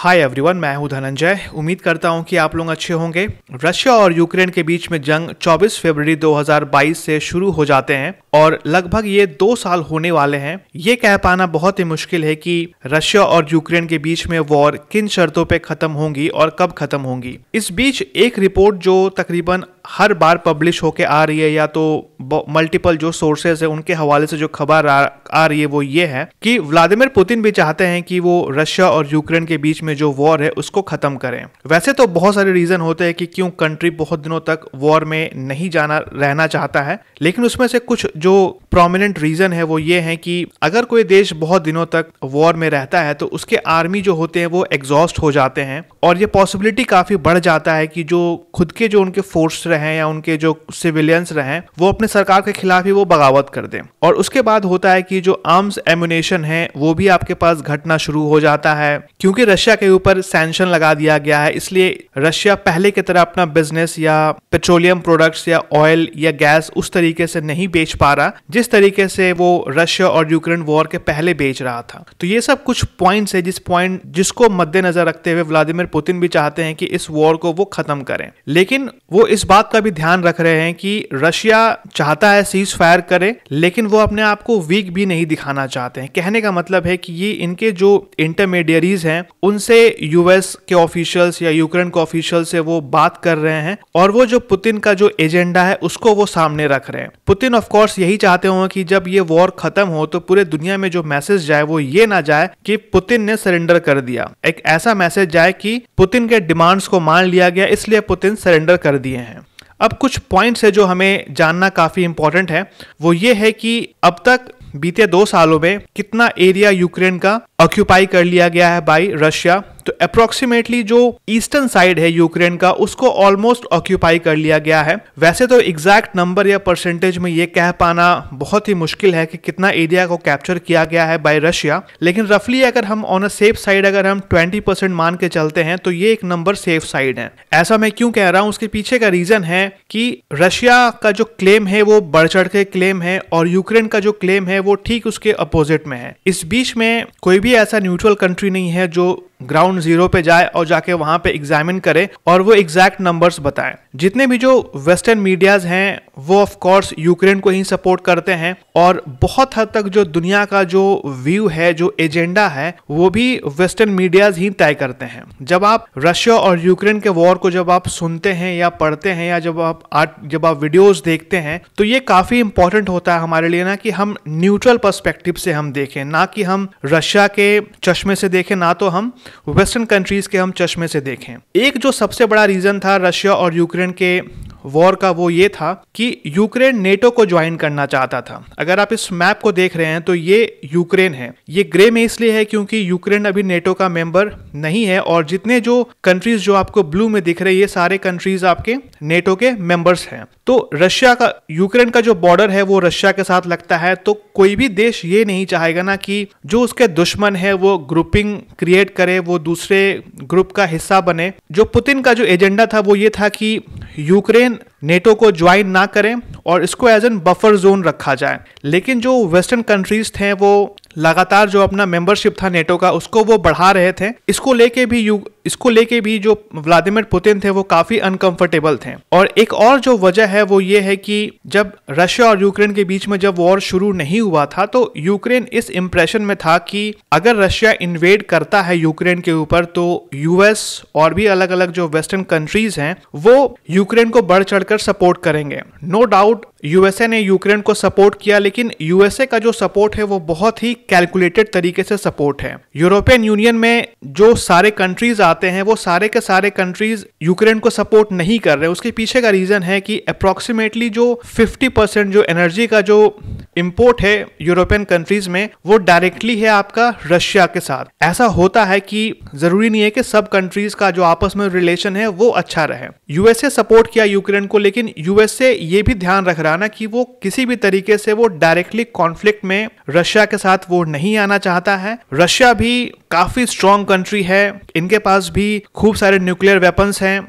hi everyone मैं हूं धनंजय उम्मीद करता हूं कि आप लोग अच्छे होंगे रशिया और यूक्रेन के बीच में जंग 24 फरवरी 2022 से शुरू हो जाते हैं और लगभग ये दो साल होने वाले हैं ये कह पाना बहुत ही मुश्किल है कि रशिया और यूक्रेन के बीच में वॉर किन शर्तों पे खत्म होंगी और कब खत्म होंगी इस बीच एक रिपोर्ट जो तकरीबन हर बार पब्लिश होके आ रही है या तो मल्टीपल जो सोर्सेज है उनके हवाले से जो खबर आ, रही है वो ये है कि व्लादिमिर पुतिन भी चाहते हैं कि वो रशिया और यूक्रेन के बीच में जो वॉर है उसको खत्म करें वैसे तो बहुत सारे रीजन होते हैं कि क्यों कंट्री बहुत दिनों तक वॉर में नहीं जाना रहना चाहता है लेकिन उसमें से कुछ जो प्रोमिनेंट रीज़न है वो ये है कि अगर कोई देश बहुत दिनों तक वॉर में रहता है तो उसके आर्मी जो होते हैं वो एग्जॉस्ट हो जाते हैं और ये पॉसिबिलिटी काफ़ी बढ़ जाता है कि जो खुद के जो उनके फोर्स रहें या उनके जो सिविलियंस रहें वो अपने सरकार के खिलाफ ही वो बगावत कर दें और उसके बाद होता है कि जो आर्म्स एम्यूनेशन है वो भी आपके पास घटना शुरू हो जाता है क्योंकि रशिया के ऊपर सेंशन लगा दिया गया है इसलिए रशिया पहले की तरह अपना बिजनेस या पेट्रोलियम प्रोडक्ट्स या ऑयल या गैस उस तरीके से नहीं बेच पा रहा जिस तरीके से वो रशिया और यूक्रेन वॉर के पहले बेच रहा था तो ये सब कुछ पॉइंट्स है जिस पॉइंट जिसको मद्देनजर रखते हुए व्लादिमिर पुतिन भी चाहते हैं कि इस वॉर को वो खत्म करें लेकिन वो इस बात का भी ध्यान रख रहे हैं कि रशिया चाहता है सीज फायर करे लेकिन वो अपने आप को वीक भी नहीं दिखाना चाहते हैं कहने का मतलब है कि ये इनके जो इंटरमीडियरीज हैं उनसे यूएस के ऑफिशियल्स या यूक्रेन के ऑफिशियल से वो बात कर रहे हैं और वो जो पुतिन का जो एजेंडा है उसको वो सामने रख रहे हैं पुतिन ऑफकोर्स यही चाहते होंगे कि जब ये वॉर खत्म हो तो पूरे दुनिया में जो मैसेज जाए वो ये ना जाए कि पुतिन ने सरेंडर कर दिया एक ऐसा मैसेज जाए कि पुतिन के डिमांड्स को मान लिया गया इसलिए पुतिन सरेंडर कर दिए हैं अब कुछ पॉइंट्स है जो हमें जानना काफ़ी इंपॉर्टेंट है वो ये है कि अब तक बीते दो सालों में कितना एरिया यूक्रेन का ऑक्यूपाई कर लिया गया है बाई रशिया तो अप्रोक्सीमेटली जो ईस्टर्न साइड है यूक्रेन का उसको ऑलमोस्ट ऑक्यूपाई कर लिया गया है वैसे तो एग्जैक्ट नंबर या परसेंटेज में ये कह पाना बहुत ही मुश्किल है कि कितना एरिया को कैप्चर किया गया है बाय रशिया लेकिन रफली अगर हम ऑन अ सेफ साइड अगर हम 20 परसेंट मान के चलते हैं तो ये एक नंबर सेफ साइड है ऐसा मैं क्यों कह रहा हूँ उसके पीछे का रीजन है कि रशिया का जो क्लेम है वो बढ़ चढ़ के क्लेम है और यूक्रेन का जो क्लेम है वो ठीक उसके अपोजिट में है इस बीच में कोई भी ऐसा न्यूट्रल कंट्री नहीं है जो ग्राउंड जीरो पे जाए और जाके वहां पे एग्जामिन करे और वो एग्जैक्ट नंबर्स बताए जितने भी जो वेस्टर्न मीडियाज हैं वो ऑफ कोर्स यूक्रेन को ही सपोर्ट करते हैं और बहुत हद तक जो दुनिया का जो व्यू है जो एजेंडा है वो भी वेस्टर्न मीडियाज ही तय करते हैं जब आप रशिया और यूक्रेन के वॉर को जब आप सुनते हैं या पढ़ते हैं या जब आप आर्ट जब आप वीडियोज देखते हैं तो ये काफी इंपॉर्टेंट होता है हमारे लिए ना कि हम न्यूट्रल परस्पेक्टिव से हम देखें ना कि हम रशिया के चश्मे से देखें ना तो हम वेस्टर्न कंट्रीज़ के हम चश्मे से देखें एक जो सबसे बड़ा रीज़न था रशिया और यूक्रेन के वॉर का वो ये था कि यूक्रेन नेटो को ज्वाइन करना चाहता था अगर आप इस मैप को देख रहे हैं तो ये यूक्रेन है ये ग्रे में इसलिए है क्योंकि यूक्रेन अभी नेटो का मेंबर नहीं है और जितने जो कंट्रीज जो आपको ब्लू में दिख रहे ये सारे कंट्रीज आपके नेटो के मेंबर्स हैं तो रशिया का यूक्रेन का जो बॉर्डर है वो रशिया के साथ लगता है तो कोई भी देश ये नहीं चाहेगा ना कि जो उसके दुश्मन है वो ग्रुपिंग क्रिएट करे वो दूसरे ग्रुप का हिस्सा बने जो पुतिन का जो एजेंडा था वो ये था कि यूक्रेन नेटो को ज्वाइन ना करें और इसको एज एन बफर जोन रखा जाए लेकिन जो वेस्टर्न कंट्रीज थे वो लगातार जो अपना मेंबरशिप था नेटो का उसको वो बढ़ा रहे थे इसको लेके भी इसको लेके भी जो व्लादिमीर पुतिन थे वो काफी अनकंफर्टेबल थे और एक और जो वजह है वो ये है कि जब रशिया और यूक्रेन के बीच में जब वॉर शुरू नहीं हुआ था तो यूक्रेन इस इंप्रेशन में था कि अगर रशिया इन्वेड करता है यूक्रेन के ऊपर तो यूएस और भी अलग अलग जो वेस्टर्न कंट्रीज हैं वो यूक्रेन को बढ़ चढ़कर सपोर्ट करेंगे नो डाउट यूएसए ने यूक्रेन को सपोर्ट किया लेकिन यूएसए का जो सपोर्ट है वो बहुत ही कैलकुलेटेड तरीके से सपोर्ट है यूरोपियन यूनियन में जो सारे कंट्रीज आते आते हैं वो सारे के सारे कंट्रीज यूक्रेन को सपोर्ट नहीं कर रहे उसके पीछे का रीजन है कि अप्रोक्सीमेटली जो फिफ्टी परसेंट जो एनर्जी का जो इम्पोर्ट है यूरोपियन कंट्रीज में वो डायरेक्टली है आपका रशिया के साथ ऐसा होता है कि जरूरी नहीं है कि सब कंट्रीज का जो आपस में रिलेशन है वो अच्छा रहे यूएसए सपोर्ट किया यूक्रेन को लेकिन यूएसए ये भी ध्यान रख रहा ना कि वो किसी भी तरीके से वो डायरेक्टली कॉन्फ्लिक्ट में रशिया के साथ वो नहीं आना चाहता है रशिया भी काफी स्ट्रांग कंट्री है इनके पास भी खूब सारे न्यूक्लियर वेपन्स हैं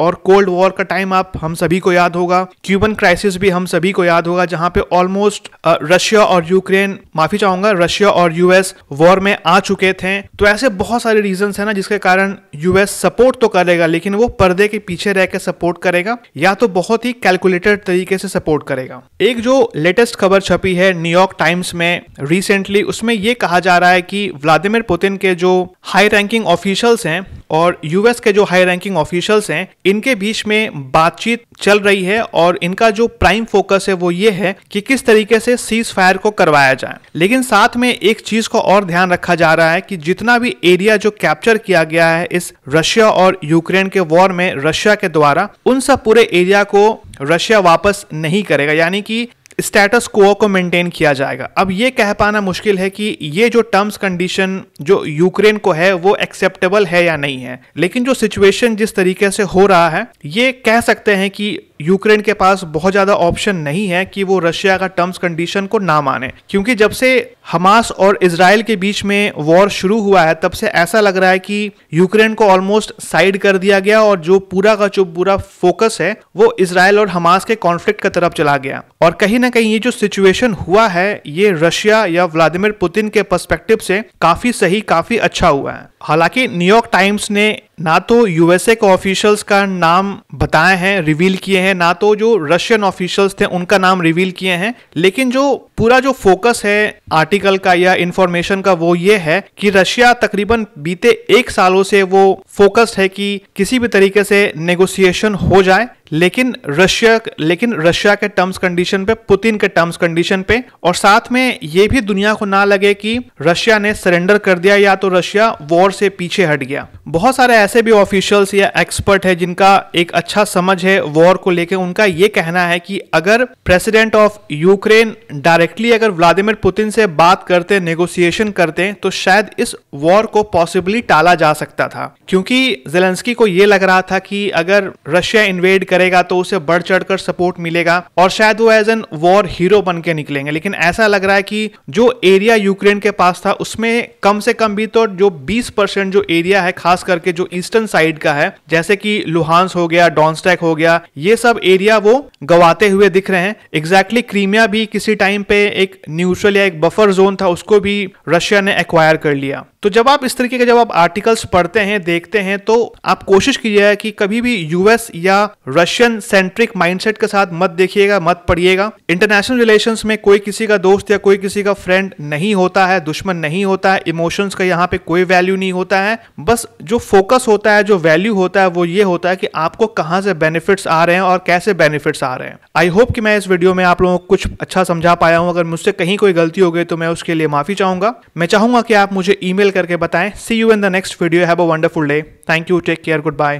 और कोल्ड वॉर का टाइम आप हम सभी को याद होगा क्यूबन क्राइसिस भी हम सभी को याद होगा जहां पे ऑलमोस्ट रशिया uh, और यूक्रेन माफी चाहूंगा रशिया और यूएस वॉर में आ चुके थे तो ऐसे बहुत सारे रीजन है ना जिसके कारण यूएस सपोर्ट तो करेगा लेकिन वो पर्दे के पीछे रह के सपोर्ट करेगा या तो बहुत ही कैलकुलेटेड तरीके से सपोर्ट करेगा एक जो लेटेस्ट खबर छपी है न्यूयॉर्क टाइम्स में रिसेंटली उसमें ये कहा जा रहा है कि व्लादिमिर पुतिन के जो हाई रैंकिंग ऑफिशियल्स हैं और यूएस के जो हाई रैंकिंग ऑफिशियल्स हैं इनके बीच में बातचीत चल रही है और इनका जो प्राइम फोकस है वो ये है कि किस तरीके से सीज फायर को करवाया जाए लेकिन साथ में एक चीज को और ध्यान रखा जा रहा है कि जितना भी एरिया जो कैप्चर किया गया है इस रशिया और यूक्रेन के वॉर में रशिया के द्वारा उन सब पूरे एरिया को रशिया वापस नहीं करेगा यानी कि स्टेटस कोओ को मेंटेन किया जाएगा अब ये कह पाना मुश्किल है कि ये जो टर्म्स कंडीशन जो यूक्रेन को है वो एक्सेप्टेबल है या नहीं है लेकिन जो सिचुएशन जिस तरीके से हो रहा है ये कह सकते हैं कि यूक्रेन के पास बहुत ज़्यादा ऑप्शन नहीं है कि वो रशिया का टर्म्स कंडीशन को ना माने क्योंकि जब से हमास और इसराइल के बीच में वॉर शुरू हुआ है तब से ऐसा लग रहा है कि यूक्रेन को ऑलमोस्ट साइड कर दिया गया और जो पूरा का जो पूरा फोकस है वो इसराइल और हमास के कॉन्फ्लिक्ट की तरफ चला गया और कहीं ना कहीं ये जो सिचुएशन हुआ है ये रशिया या व्लादिमिर पुतिन के पर्सपेक्टिव से काफ़ी सही काफ़ी अच्छा हुआ है हालांकि न्यूयॉर्क टाइम्स ने ना तो यूएसए के ऑफिशियल्स का नाम बताए हैं रिवील किए हैं हैं ना तो जो रशियन ऑफिशियल्स थे उनका नाम रिवील किए हैं लेकिन जो पूरा जो फोकस है आर्टिकल का या इंफॉर्मेशन का वो ये है कि रशिया तकरीबन बीते एक सालों से वो फोकस्ड है कि किसी भी तरीके से नेगोशिएशन हो जाए लेकिन रशिया लेकिन रशिया के टर्म्स कंडीशन पे पुतिन के टर्म्स कंडीशन पे और साथ में ये भी दुनिया को ना लगे कि रशिया ने सरेंडर कर दिया या तो रशिया वॉर से पीछे हट गया बहुत सारे ऐसे भी ऑफिशियल्स या एक्सपर्ट है जिनका एक अच्छा समझ है वॉर को लेकर उनका ये कहना है कि अगर प्रेसिडेंट ऑफ यूक्रेन डायरेक्टली अगर व्लादिमिर पुतिन से बात करते नेगोसिएशन करते तो शायद इस वॉर को पॉसिबली टाला जा सकता था क्योंकि जेलेंस्की को यह लग रहा था कि अगर रशिया इन्वेड कर करेगा तो उसे बढ़ चढ़ कर सपोर्ट मिलेगा और शायद वो एज एन वॉर हीरो बन के निकलेंगे लेकिन ऐसा लग रहा है कि जो एरिया यूक्रेन के पास था उसमें कम से कम भी तो जो 20 परसेंट जो एरिया है खास करके जो ईस्टर्न साइड का है जैसे कि लुहांस हो गया डॉन्स्टैक हो गया ये सब एरिया वो गवाते हुए दिख रहे हैं एग्जैक्टली exactly क्रीमिया भी किसी टाइम पे एक न्यूट्रल या एक बफर जोन था उसको भी रशिया ने एक्वायर कर लिया तो जब आप इस तरीके के जब आप आर्टिकल्स पढ़ते हैं देखते हैं तो आप कोशिश कीजिएगा कि कभी भी यूएस या रशियन सेंट्रिक माइंडसेट के साथ मत देखिएगा मत पढ़िएगा इंटरनेशनल रिलेशंस में कोई किसी का दोस्त या कोई किसी का फ्रेंड नहीं होता है दुश्मन नहीं होता है इमोशंस का यहाँ पे कोई वैल्यू नहीं होता है बस जो फोकस होता है जो वैल्यू होता है वो ये होता है कि आपको कहाँ से बेनिफिट्स आ रहे हैं और कैसे बेनिफिट्स आ रहे हैं आई होप कि मैं इस वीडियो में आप लोगों को कुछ अच्छा समझा पाया हूँ अगर मुझसे कहीं कोई गलती हो गई तो मैं उसके लिए माफी चाहूंगा मैं चाहूंगा कि आप मुझे ई करके बताएं see you in the next video have a wonderful day thank you take care good bye